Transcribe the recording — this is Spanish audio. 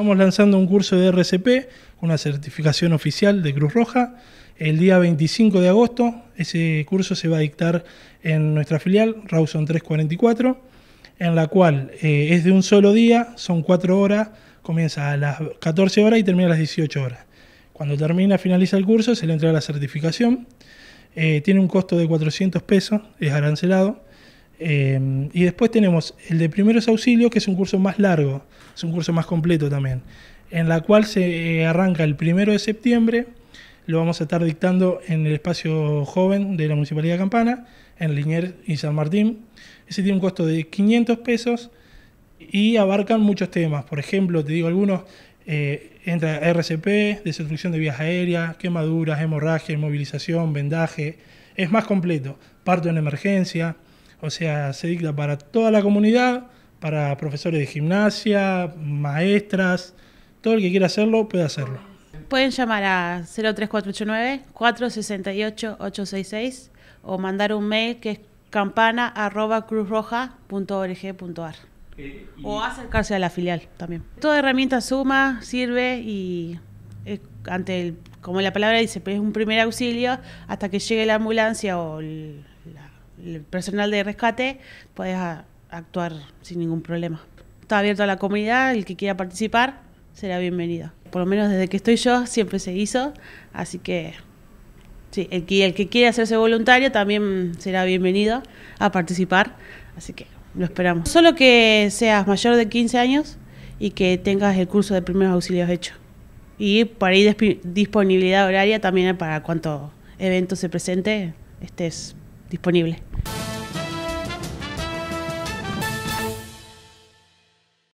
Estamos lanzando un curso de RCP, una certificación oficial de Cruz Roja. El día 25 de agosto ese curso se va a dictar en nuestra filial, Rawson 344, en la cual eh, es de un solo día, son cuatro horas, comienza a las 14 horas y termina a las 18 horas. Cuando termina, finaliza el curso, se le entrega la certificación. Eh, tiene un costo de 400 pesos, es arancelado. Em, y después tenemos el de primeros auxilios, que es un curso más largo, es un curso más completo también, en la cual se eh, arranca el primero de septiembre, lo vamos a estar dictando en el espacio joven de la Municipalidad de Campana, en Liniers y San Martín. Ese tiene un costo de 500 pesos y abarcan muchos temas. Por ejemplo, te digo algunos, entre eh, entra RCP, destrucción de vías aéreas, quemaduras, hemorragia, inmovilización, vendaje. Es más completo. Parto en emergencia, o sea, se dicta para toda la comunidad, para profesores de gimnasia, maestras, todo el que quiera hacerlo puede hacerlo. Pueden llamar a 03489-468-866 o mandar un mail que es campana.cruzroja.org.ar eh, o acercarse a la filial también. Toda herramienta suma, sirve y eh, ante el, como la palabra dice, es un primer auxilio hasta que llegue la ambulancia o la el personal de rescate, podés actuar sin ningún problema. Está abierto a la comunidad, el que quiera participar será bienvenido. Por lo menos desde que estoy yo siempre se hizo, así que sí, el que, el que quiera hacerse voluntario también será bienvenido a participar, así que lo esperamos. Solo que seas mayor de 15 años y que tengas el curso de primeros auxilios hecho. Y por ahí disponibilidad horaria también para cuanto evento se presente estés disponible.